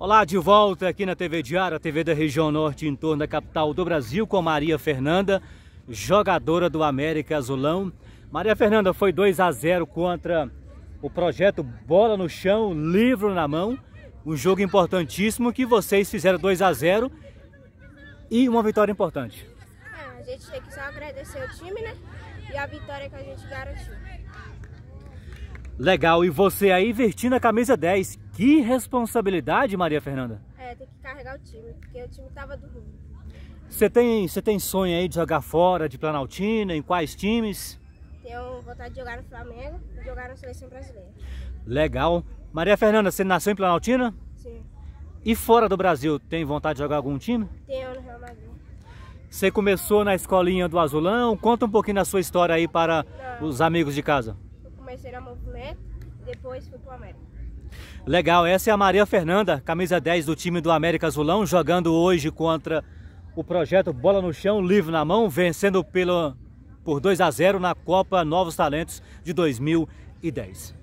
Olá, de volta aqui na TV Diário, a TV da região norte em torno da capital do Brasil, com Maria Fernanda, jogadora do América Azulão. Maria Fernanda foi 2 a 0 contra o projeto Bola no Chão, Livro na Mão. Um jogo importantíssimo que vocês fizeram 2 a 0 e uma vitória importante. Ah, a gente tem que só agradecer o time, né? E a vitória que a gente garantiu. Legal, e você aí vestindo a camisa 10. Que responsabilidade, Maria Fernanda. É, tem que carregar o time, porque o time tava dormindo. Você tem, você tem sonho aí de jogar fora, de Planaltina, em quais times? Tenho vontade de jogar no Flamengo e jogar na Seleção Brasileira. Legal. Maria Fernanda, você nasceu em Planaltina? Sim. E fora do Brasil, tem vontade de jogar algum time? Tenho, no Real Madrid. Você começou na escolinha do Azulão? Conta um pouquinho da sua história aí para Não. os amigos de casa. Eu comecei na Movimento, depois fui para o América. Legal, essa é a Maria Fernanda, camisa 10 do time do América Azulão, jogando hoje contra o projeto Bola no Chão, livre na mão, vencendo pelo, por 2 a 0 na Copa Novos Talentos de 2010.